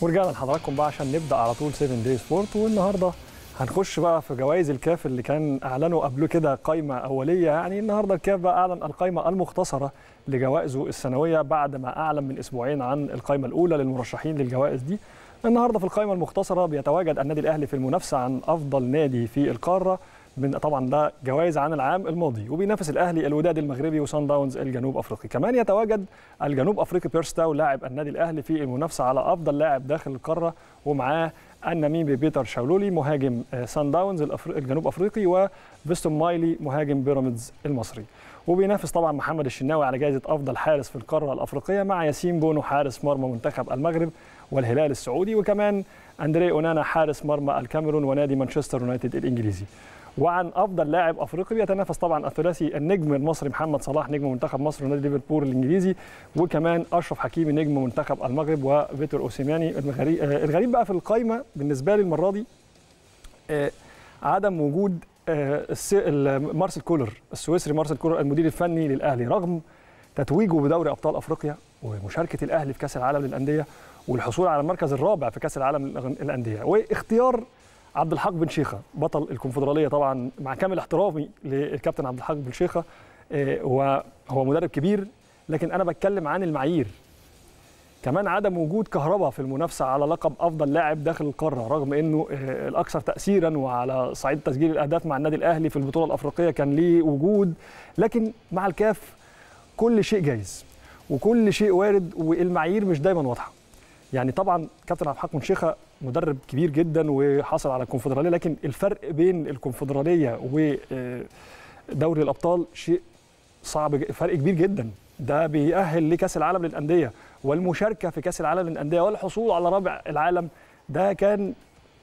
ورجعنا لحضراتكم بقى عشان نبدا على طول 7 داي سبورت والنهارده هنخش بقى في جوائز الكاف اللي كان اعلنوا قبل كده قائمه اوليه يعني النهارده الكاف بقى اعلن القائمه المختصره لجوائزه السنويه بعد ما اعلن من اسبوعين عن القائمه الاولى للمرشحين للجوائز دي النهارده في القائمه المختصره بيتواجد النادي الاهلي في المنافسه عن افضل نادي في القاره من طبعا ده جوائز عن العام الماضي وبينافس الاهلي الوداد المغربي وسان داونز الجنوب افريقي كمان يتواجد الجنوب افريقي بيرستاو لاعب النادي الاهلي في المنافسه على افضل لاعب داخل القاره ومعاه النميمي بيتر شاولولي مهاجم سان آه، داونز الجنوب افريقي وفيستون مايلي مهاجم بيراميدز المصري وبينافس طبعا محمد الشناوي على جائزه افضل حارس في القاره الافريقيه مع ياسين بونو حارس مرمى منتخب المغرب والهلال السعودي وكمان اندري اونانا حارس مرمى الكاميرون ونادي مانشستر يونايتد الانجليزي وعن افضل لاعب افريقي بيتنافس طبعا الثلاثي النجم المصري محمد صلاح نجم منتخب مصر ونادي ليفربول الانجليزي وكمان اشرف حكيمي نجم منتخب المغرب وفيتور اوسيماني الغريب الغريب بقى في القايمه بالنسبه لي المره دي آه، عدم وجود آه، مارسيل كولر السويسري مارسيل كولر المدير الفني للاهلي رغم تتويجه بدوري ابطال افريقيا ومشاركه الاهلي في كاس العالم للانديه والحصول على المركز الرابع في كاس العالم للانديه واختيار عبد الحق بن شيخه بطل الكونفدراليه طبعا مع كامل احترامي للكابتن عبد الحق بن شيخه وهو آه، مدرب كبير لكن انا بتكلم عن المعايير كمان عدم وجود كهرباء في المنافسه على لقب افضل لاعب داخل القاره رغم انه آه، الاكثر تاثيرا وعلى صعيد تسجيل الاهداف مع النادي الاهلي في البطوله الافريقيه كان ليه وجود لكن مع الكاف كل شيء جايز وكل شيء وارد والمعايير مش دايما واضحه يعني طبعا كابتن عبد الحق منشيخه مدرب كبير جدا وحصل على الكونفدراليه لكن الفرق بين الكونفدراليه ودوري آه، الابطال شيء صعب فرق كبير جدا ده بيأهل لكاس العالم للانديه والمشاركه في كاس العالم للانديه والحصول على رابع العالم ده كان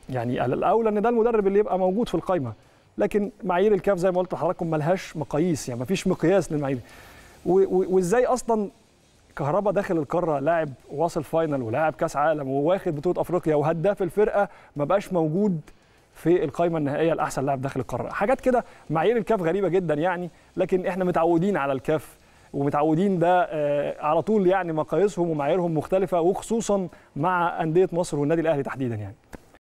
يعني الاولى ان ده المدرب اللي يبقى موجود في القايمه لكن معايير الكاف زي ما قلت لحضراتكم ملهاش مقاييس يعني مفيش مقياس للمعايير وازاي اصلا كهربا داخل القاره لاعب واصل فاينل ولاعب كاس عالم وواخد بطوله افريقيا وهداف الفرقه ما بقاش موجود في القائمه النهائيه لاحسن لاعب داخل القاره حاجات كده معايير الكاف غريبه جدا يعني لكن احنا متعودين على الكاف ومتعودين ده آه، على طول يعني مقاييسهم ومعاييرهم مختلفه وخصوصا مع انديه مصر والنادي الاهلي تحديدا يعني